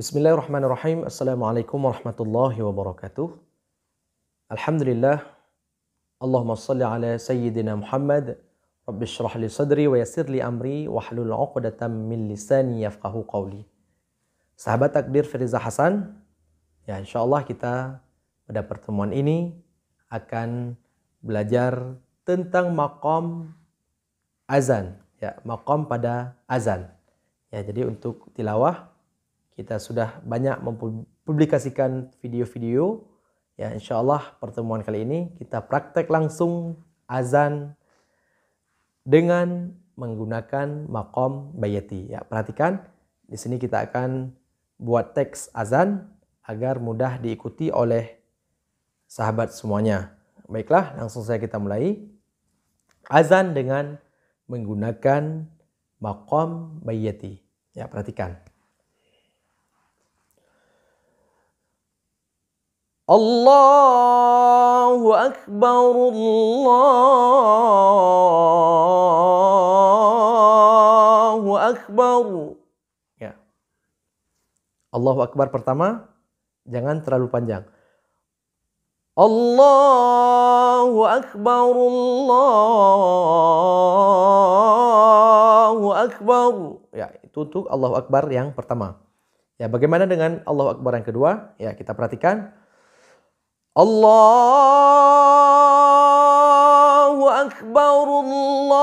Bismillahirrahmanirrahim. Assalamualaikum warahmatullahi wabarakatuh. Alhamdulillah. Allahumma salli ala sayyidina Muhammad. Rabbi syrah li sadri wa yasir li amri wa halul uqdatan min lisani yafqahu qawli. Sahabat takdir Firiza Hasan, ya insyaallah kita pada pertemuan ini akan belajar tentang makom azan, ya makom pada azan. Ya, jadi untuk tilawah kita sudah banyak mempublikasikan video-video. Ya, insya Allah pertemuan kali ini kita praktek langsung azan dengan menggunakan makom bayati. Ya, perhatikan di sini kita akan buat teks azan agar mudah diikuti oleh sahabat semuanya. Baiklah, langsung saya kita mulai. Azan dengan menggunakan makom bayati. Ya, perhatikan. Allahu Akbar Allahu Akbar ya Allahu Akbar pertama jangan terlalu panjang Allahu Akbar Allahu Akbar ya itu untuk Allahu Akbar yang pertama ya bagaimana dengan Allahu Akbar yang kedua ya kita perhatikan Allahu Akbar Allahu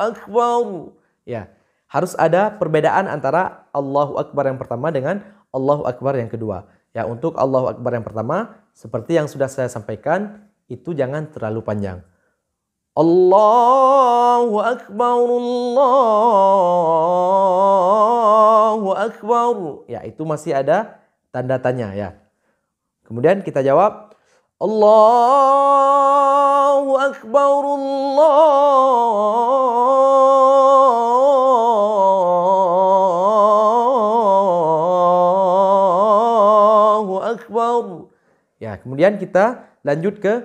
Akbar ya harus ada perbedaan antara Allahu Akbar yang pertama dengan Allahu Akbar yang kedua ya untuk Allahu Akbar yang pertama seperti yang sudah saya sampaikan itu jangan terlalu panjang Allahu Akbar, Allahu Akbar. Ya itu masih ada tanda tanya ya. Kemudian kita jawab Allahu Akbar, Allahu Akbar. Ya kemudian kita lanjut ke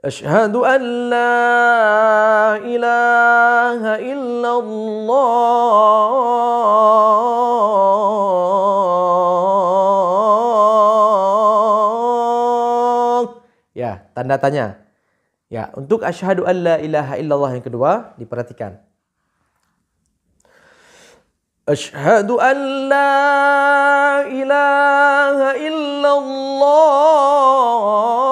أشهد أن لا إله إلا الله Ya, tanda tanya. Ya, untuk asyhadu an la ilaha illallah yang kedua diperhatikan. Asyhadu an la ilaha illallah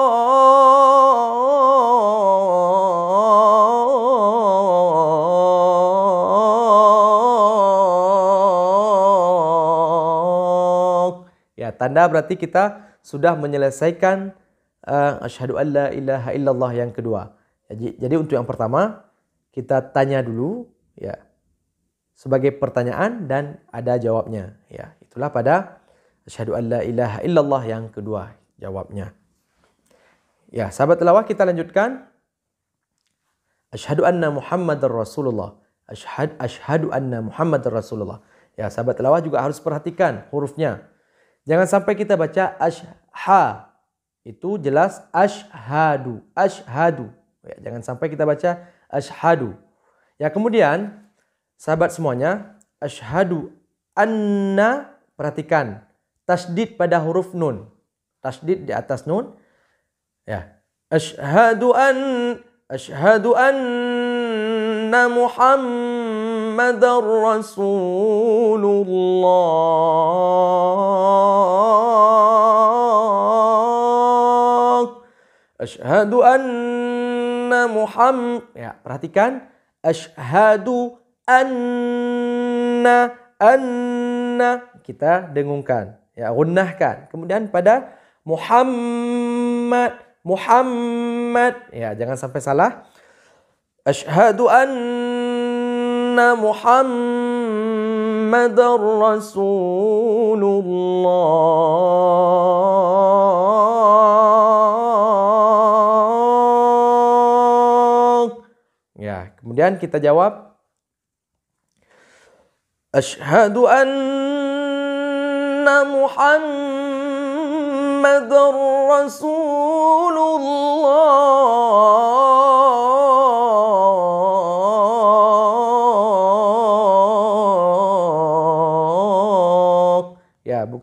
Tanda berarti kita sudah menyelesaikan uh, asyhadu alla ilaha illallah yang kedua. Jadi, jadi untuk yang pertama kita tanya dulu ya sebagai pertanyaan dan ada jawabnya ya. Itulah pada asyhadu alla ilaha illallah yang kedua jawabnya. Ya, sahabat tilawah kita lanjutkan. Asyhadu anna Muhammadar Rasulullah. Asyhadu asyhadu anna Muhammadar Rasulullah. Ya, sahabat tilawah juga harus perhatikan hurufnya. Jangan sampai kita baca ashha. Itu jelas ashadu. Ashadu. Ya, jangan sampai kita baca ashadu. Ya kemudian sahabat semuanya ashadu anna perhatikan tasdid pada huruf nun. Tasdid di atas nun. Ya. Ashadu an ashadu anna Muhammad محمد رسول الله أشهد أن Muhammad ya perhatikan ashadu anna anna kita dengungkan ya gunahkan kemudian pada Muhammad Muhammad ya jangan sampai salah ashadu anna anna Muhammadar Rasulullah. Ya, kemudian kita jawab Ashhadu anna Muhammadar Rasulullah.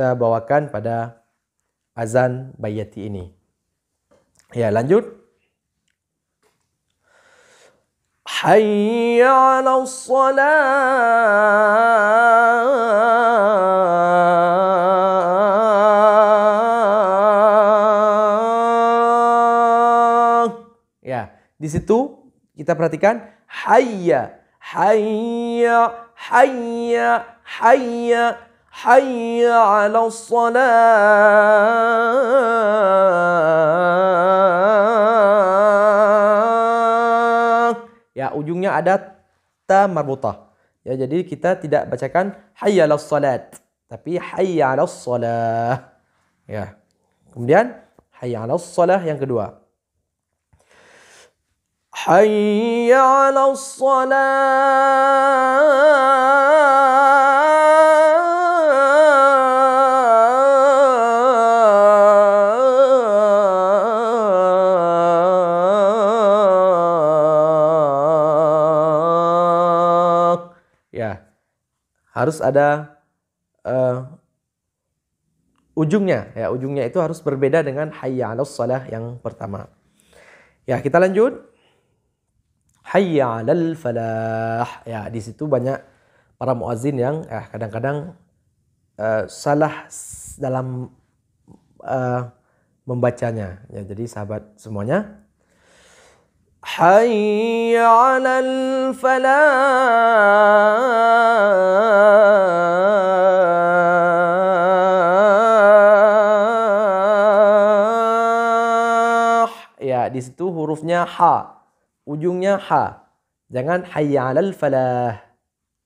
kita bawakan pada azan bayati ini. Ya, lanjut. حي على الصلاة ya di situ kita perhatikan hayya hayya hayya hayya حي على الصلاة ya ujungnya ada ta marbutah ya jadi kita tidak bacakan hayya ala salat tapi hayya ala salah ya kemudian hayya ala salah yang kedua hayya ala harus ada uh, ujungnya ya ujungnya itu harus berbeda dengan hayya 'alas salah yang pertama. Ya, kita lanjut. Hayya 'alal falah. Ya, di situ banyak para muazin yang ya kadang-kadang uh, salah dalam uh, membacanya. Ya, jadi sahabat semuanya حي على الفلاح ya di situ hurufnya H, ujungnya H. jangan hayya alal falah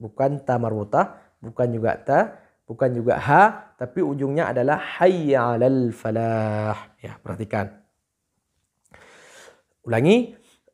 bukan ta marbuta bukan juga ta bukan juga H, tapi ujungnya adalah hayya alal falah ya perhatikan ulangi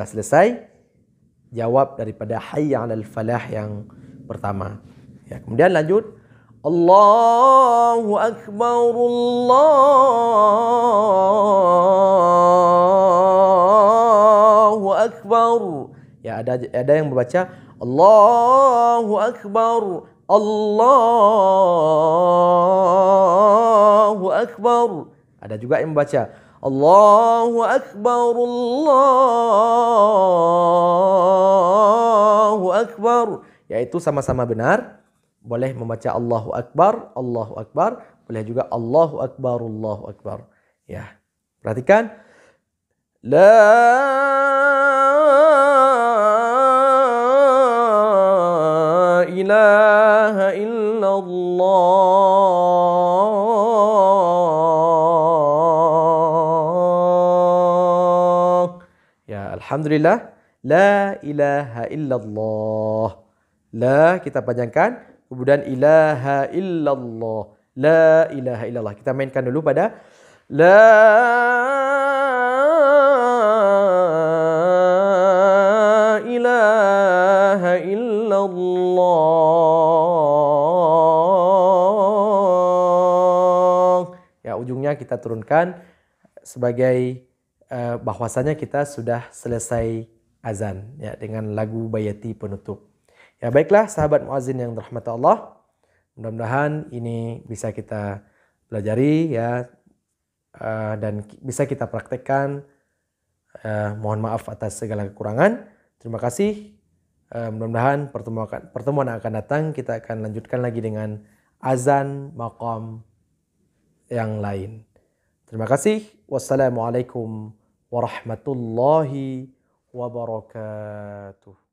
sudah selesai jawab daripada hayya 'alal falah yang pertama ya kemudian lanjut Allahu akbar Allahu akbar ya ada ada yang membaca Allahu akbar Allahu akbar ada juga yang membaca Allahu Akbar, Allahu Akbar. Yaitu sama-sama benar. Boleh membaca Allahu Akbar, Allahu Akbar. Boleh juga Allahu Akbar, Allahu Akbar. Ya, perhatikan. La Alhamdulillah la ilaha illallah. La kita panjangkan kemudian ilaha illallah. La ilaha illallah. Kita mainkan dulu pada la ilaha illallah. Ya, ujungnya kita turunkan sebagai Eh, bahwasanya kita sudah selesai azan ya dengan lagu bayati penutup. Ya baiklah sahabat muazin yang dirahmati Allah. Mudah-mudahan ini bisa kita pelajari ya uh, dan bisa kita praktekkan. Uh, mohon maaf atas segala kekurangan. Terima kasih. Uh, mudah-mudahan pertemuan pertemuan yang akan datang kita akan lanjutkan lagi dengan azan maqam yang lain. Terima kasih. Wassalamualaikum ورحمة الله وبركاته